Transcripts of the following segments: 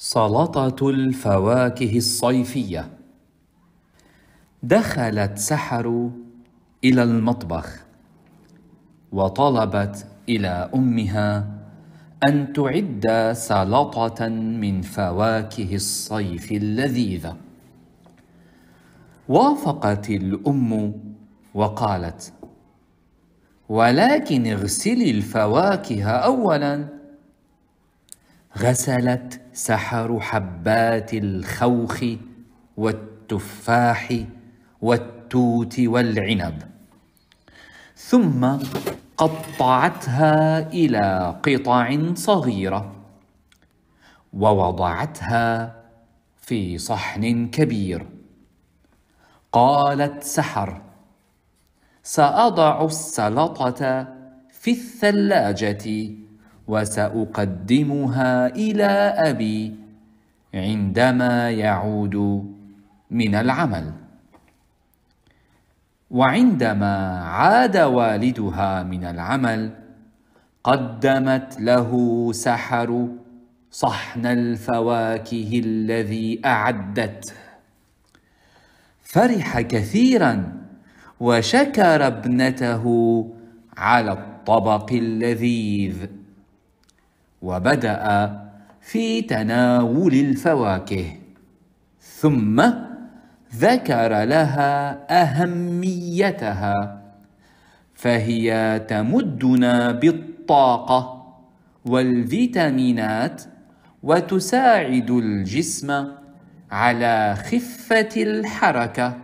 سلطة الفواكه الصيفية دخلت سحر إلى المطبخ وطلبت إلى أمها أن تعد سلطة من فواكه الصيف اللذيذة وافقت الأم وقالت ولكن اغسلي الفواكه أولا غسلت سحر حبات الخوخ والتفاح والتوت والعنب ثم قطعتها الى قطع صغيره ووضعتها في صحن كبير قالت سحر ساضع السلطه في الثلاجه وساقدمها الى ابي عندما يعود من العمل وعندما عاد والدها من العمل قدمت له سحر صحن الفواكه الذي اعدته فرح كثيرا وشكر ابنته على الطبق اللذيذ وبدأ في تناول الفواكه ثم ذكر لها أهميتها فهي تمدنا بالطاقة والفيتامينات وتساعد الجسم على خفة الحركة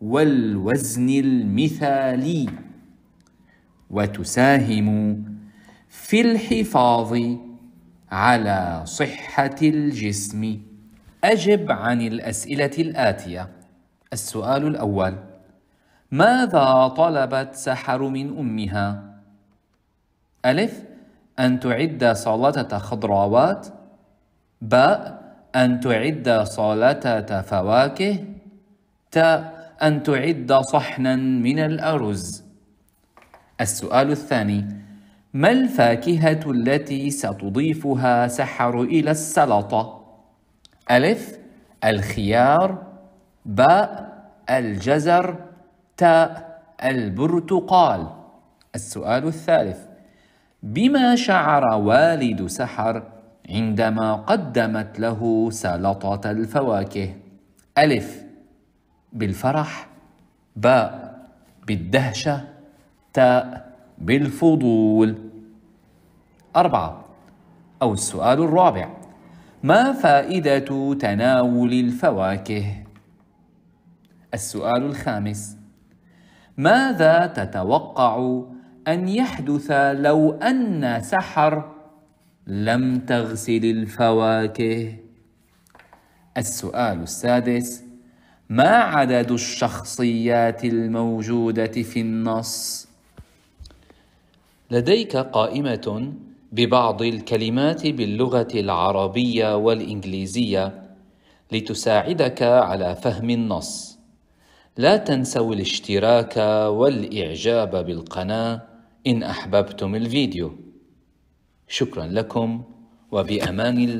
والوزن المثالي وتساهم في الحفاظ على صحة الجسم أجب عن الأسئلة الآتية السؤال الأول ماذا طلبت سحر من أمها؟ ألف أن تعد سلطة خضروات باء أن تعد سلطة فواكه تاء أن تعد صحنا من الأرز السؤال الثاني ما الفاكهة التي ستضيفها سحر إلى السلطة؟ ألف الخيار باء الجزر تاء البرتقال السؤال الثالث بما شعر والد سحر عندما قدمت له سلطة الفواكه ألف بالفرح باء بالدهشة تاء بالفضول أربعة أو السؤال الرابع ما فائدة تناول الفواكه؟ السؤال الخامس ماذا تتوقع أن يحدث لو أن سحر لم تغسل الفواكه؟ السؤال السادس ما عدد الشخصيات الموجودة في النص؟ لديك قائمة ببعض الكلمات باللغة العربية والإنجليزية لتساعدك على فهم النص. لا تنسوا الاشتراك والإعجاب بالقناة إن أحببتم الفيديو. شكرا لكم وبأمان الله.